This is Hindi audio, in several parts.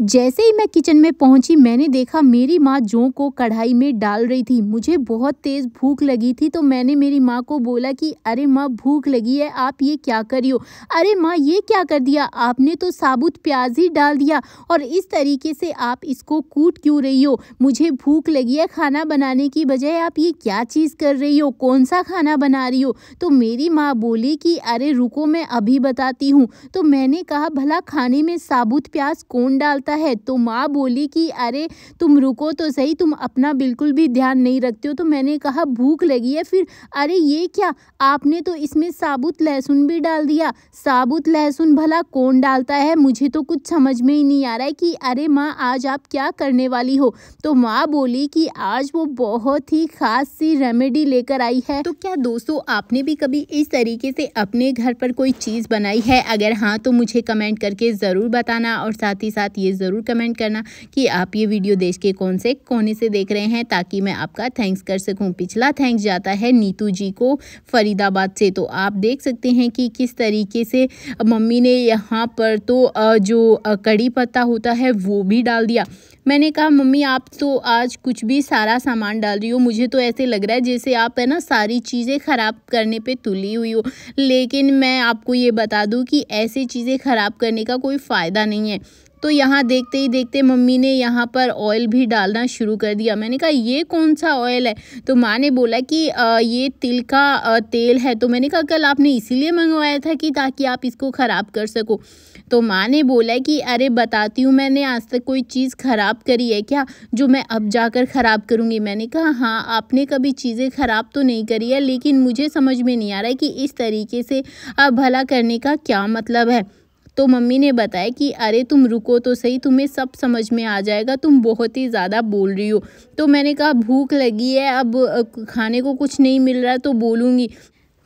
जैसे ही मैं किचन में पहुंची मैंने देखा मेरी माँ जों को कढ़ाई में डाल रही थी मुझे बहुत तेज़ भूख लगी थी तो मैंने मेरी माँ को बोला कि अरे माँ भूख लगी है आप ये क्या करियो अरे माँ ये क्या कर दिया आपने तो साबुत प्याज ही डाल दिया और इस तरीके से आप इसको कूट क्यों रही हो मुझे भूख लगी है खाना बनाने की बजाय आप ये क्या चीज़ कर रही हो कौन सा खाना बना रही हो तो मेरी माँ बोली कि अरे रुको मैं अभी बताती हूँ तो मैंने कहा भला खाने में साबुत प्याज कौन डालता जाता है तो माँ बोली कि अरे तुम रुको तो सही तुम अपना बिल्कुल भी ध्यान नहीं रखते हो तो मैंने कहा भूख लगी है फिर अरे ये क्या आपने तो इसमें साबुत लहसुन भी डाल दिया साबुत लहसुन भला कौन डालता है मुझे तो कुछ समझ में ही नहीं आ रहा है कि अरे माँ आज आप क्या करने वाली हो तो माँ बोली कि आज वो बहुत ही खास सी रेमेडी लेकर आई है तो क्या दोस्तों आपने भी कभी इस तरीके से अपने घर पर कोई चीज़ बनाई है अगर हाँ तो मुझे कमेंट करके ज़रूर बताना और साथ ही साथ ये ज़रूर कमेंट करना कि आप ये वीडियो देश के कौन से कोने से देख रहे हैं ताकि मैं आपका थैंक्स कर सकूँ पिछला थैंक्स जाता है नीतू जी को फरीदाबाद से तो आप देख सकते हैं कि किस तरीके से मम्मी ने यहाँ पर तो जो कड़ी पत्ता होता है वो भी डाल दिया मैंने कहा मम्मी आप तो आज कुछ भी सारा सामान डाल रही हो मुझे तो ऐसे लग रहा है जैसे आप है ना सारी चीज़ें ख़राब करने पे तुली हुई हो लेकिन मैं आपको ये बता दूँ कि ऐसे चीज़ें ख़राब करने का कोई फ़ायदा नहीं है तो यहाँ देखते ही देखते मम्मी ने यहाँ पर ऑयल भी डालना शुरू कर दिया मैंने कहा ये कौन सा ऑयल है तो माँ ने बोला कि ये तिल का तेल है तो मैंने कहा कल आपने इसीलिए मंगवाया था कि ताकि आप इसको ख़राब कर सको तो माँ ने बोला कि अरे बताती हूँ मैंने आज तक कोई चीज़ ख़राब करी है क्या जो मैं अब जाकर ख़राब करूँगी मैंने कहा हाँ आपने कभी चीज़ें ख़राब तो नहीं करी है लेकिन मुझे समझ में नहीं आ रहा है कि इस तरीके से भला करने का क्या मतलब है तो मम्मी ने बताया कि अरे तुम रुको तो सही तुम्हें सब समझ में आ जाएगा तुम बहुत ही ज़्यादा बोल रही हो तो मैंने कहा भूख लगी है अब खाने को कुछ नहीं मिल रहा तो बोलूँगी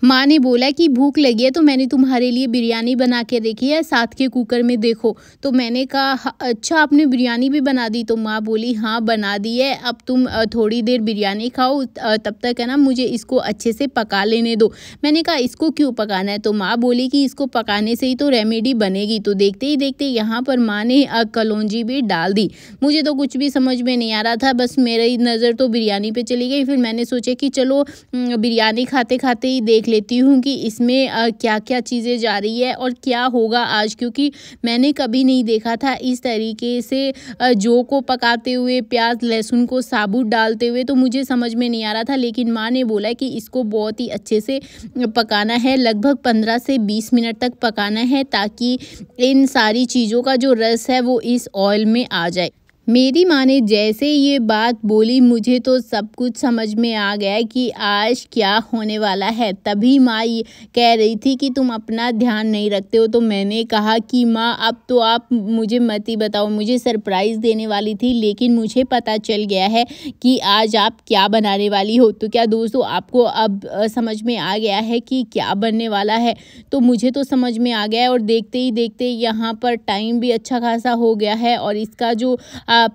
माँ ने बोला कि भूख लगी है तो मैंने तुम्हारे लिए बिरयानी बना के देखी है साथ के कुकर में देखो तो मैंने कहा अच्छा आपने बिरयानी भी बना दी तो माँ बोली हाँ बना दी है अब तुम थोड़ी देर बिरयानी खाओ तब तक है ना मुझे इसको अच्छे से पका लेने दो मैंने कहा इसको क्यों पकाना है तो माँ बोली कि इसको पकाने से ही तो रेमेडी बनेगी तो देखते ही देखते यहाँ पर माँ ने कलौजी भी डाल दी मुझे तो कुछ भी समझ में नहीं आ रहा था बस मेरी नज़र तो बिरयानी पर चली गई फिर मैंने सोचा कि चलो बिरयानी खाते खाते ही देख लेती हूँ कि इसमें क्या क्या चीज़ें जा रही है और क्या होगा आज क्योंकि मैंने कभी नहीं देखा था इस तरीके से जौ को पकाते हुए प्याज लहसुन को साबुत डालते हुए तो मुझे समझ में नहीं आ रहा था लेकिन माँ ने बोला कि इसको बहुत ही अच्छे से पकाना है लगभग पंद्रह से बीस मिनट तक पकाना है ताकि इन सारी चीज़ों का जो रस है वो इस ऑयल में आ जाए मेरी माँ ने जैसे ये बात बोली मुझे तो सब कुछ समझ में आ गया कि आज क्या होने वाला है तभी माँ ये कह रही थी कि तुम अपना ध्यान नहीं रखते हो तो मैंने कहा कि माँ अब तो आप मुझे मत ही बताओ मुझे सरप्राइज़ देने वाली थी लेकिन मुझे पता चल गया है कि आज आप क्या बनाने वाली हो तो क्या दोस्तों आपको अब समझ में आ गया है कि क्या बनने वाला है तो मुझे तो समझ में आ गया है और देखते ही देखते यहाँ पर टाइम भी अच्छा खासा हो गया है और इसका जो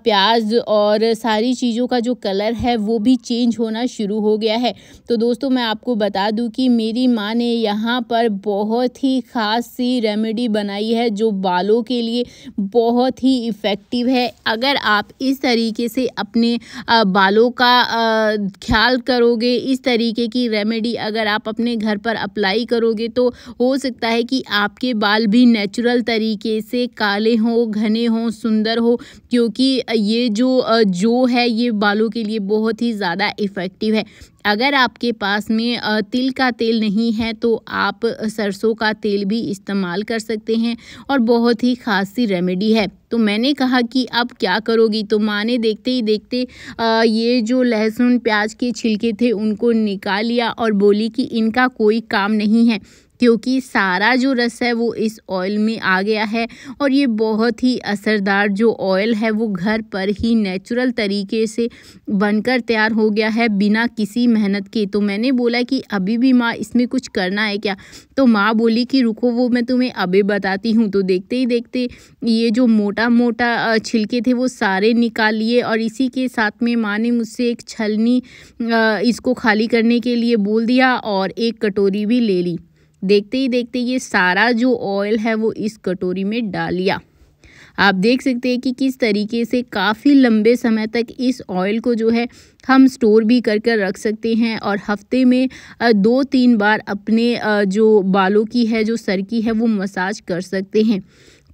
प्याज और सारी चीज़ों का जो कलर है वो भी चेंज होना शुरू हो गया है तो दोस्तों मैं आपको बता दूं कि मेरी माँ ने यहाँ पर बहुत ही ख़ास सी रेमेडी बनाई है जो बालों के लिए बहुत ही इफ़ेक्टिव है अगर आप इस तरीके से अपने बालों का ख्याल करोगे इस तरीके की रेमेडी अगर आप अपने घर पर अप्लाई करोगे तो हो सकता है कि आपके बाल भी नेचुरल तरीके से काले हों घने हों सुंदर हो क्योंकि ये जो जो है ये बालों के लिए बहुत ही ज़्यादा इफ़ेक्टिव है अगर आपके पास में तिल का तेल नहीं है तो आप सरसों का तेल भी इस्तेमाल कर सकते हैं और बहुत ही खासी रेमेडी है तो मैंने कहा कि अब क्या करोगी तो माँ ने देखते ही देखते आ, ये जो लहसुन प्याज के छिलके थे उनको निकाल लिया और बोली कि इनका कोई काम नहीं है क्योंकि सारा जो रस है वो इस ऑयल में आ गया है और ये बहुत ही असरदार जो ऑयल है वो घर पर ही नेचुरल तरीके से बनकर तैयार हो गया है बिना किसी मेहनत के तो मैंने बोला कि अभी भी माँ इसमें कुछ करना है क्या तो माँ बोली कि रुको वो मैं तुम्हें अभी बताती हूँ तो देखते ही देखते ये जो मोटा मोटा मोटा छिलके थे वो सारे निकाल लिए और इसी के साथ में माँ ने मुझसे एक छलनी इसको खाली करने के लिए बोल दिया और एक कटोरी भी ले ली देखते ही देखते ये सारा जो ऑयल है वो इस कटोरी में डाल लिया आप देख सकते हैं कि किस तरीके से काफ़ी लंबे समय तक इस ऑयल को जो है हम स्टोर भी कर कर रख सकते हैं और हफ्ते में दो तीन बार अपने जो बालों की है जो सर की है वो मसाज कर सकते हैं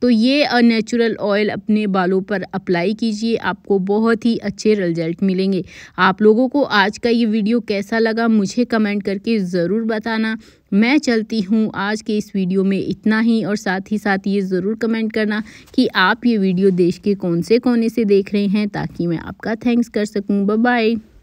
तो ये नेचुरल ऑयल अपने बालों पर अप्लाई कीजिए आपको बहुत ही अच्छे रिजल्ट मिलेंगे आप लोगों को आज का ये वीडियो कैसा लगा मुझे कमेंट करके ज़रूर बताना मैं चलती हूँ आज के इस वीडियो में इतना ही और साथ ही साथ ये ज़रूर कमेंट करना कि आप ये वीडियो देश के कौन से कोने से देख रहे हैं ताकि मैं आपका थैंक्स कर सकूँ बाय